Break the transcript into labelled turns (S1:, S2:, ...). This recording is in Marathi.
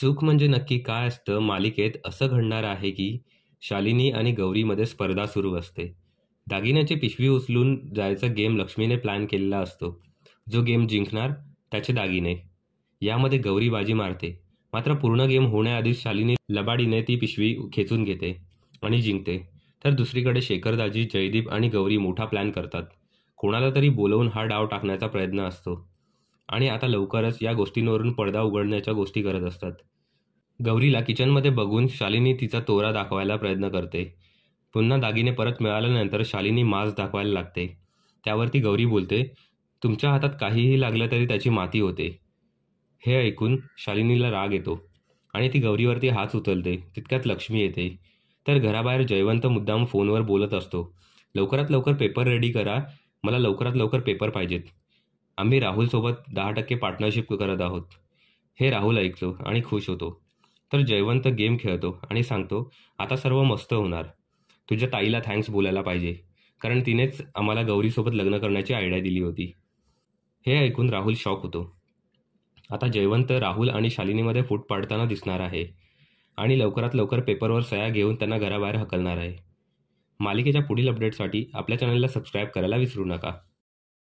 S1: सुख म्हणजे नक्की काय असतं मालिकेत असं घडणार आहे की शालिनी आणि गौरीमध्ये स्पर्धा सुरू असते दागिन्याची पिशवी उचलून जायचा गेम लक्ष्मीने प्लॅन केलेला असतो जो गेम जिंकणार त्याचे दागिने यामध्ये गौरी बाजी मारते मात्र पूर्ण गेम होण्याआधी शालिनी लबाडीने ती पिशवी खेचून घेते आणि जिंकते तर दुसरीकडे शेखरदाजी जयदीप आणि गौरी मोठा प्लॅन करतात कोणाला तरी बोलवून हा डाव टाकण्याचा प्रयत्न असतो आणि आता लवकरच या गोष्टींवरून पडदा उघडण्याच्या गोष्टी करत असतात गौरीला किचनमध्ये बघून शालिनी तिचा तोरा दाखवायला प्रयत्न करते पुन्हा दागिने परत मिळाल्यानंतर शालिनी मांस दाखवायला लागते त्यावरती गौरी बोलते तुमच्या हातात काहीही लागलं तरी त्याची माती होते हे ऐकून शालिनीला राग येतो आणि ती गौरीवरती हात उचलते तितक्यात लक्ष्मी येते तर घराबाहेर जयवंत मुद्दाम फोनवर बोलत असतो लवकरात लवकर पेपर रेडी करा मला लवकरात लवकर पेपर पाहिजेत आम्ही राहुलसोबत दहा टक्के पार्टनरशिप करत आहोत हे राहुल ऐकतो आणि खुश होतो तर जयवंत गेम खेळतो आणि सांगतो आता सर्व मस्त होणार तुझ्या ताईला थँक्स बोलायला पाहिजे कारण तिनेच आम्हाला गौरीसोबत लग्न करण्याची आयडिया दिली होती हे ऐकून राहुल शॉक होतो आता जयवंत राहुल आणि शालिनीमध्ये फूट पाडताना दिसणार आहे आणि लवकरात लवकर पेपरवर सया घेऊन त्यांना घराबाहेर हकलणार आहे मालिकेच्या पुढील अपडेटसाठी आपल्या चॅनलला सबस्क्राईब करायला विसरू नका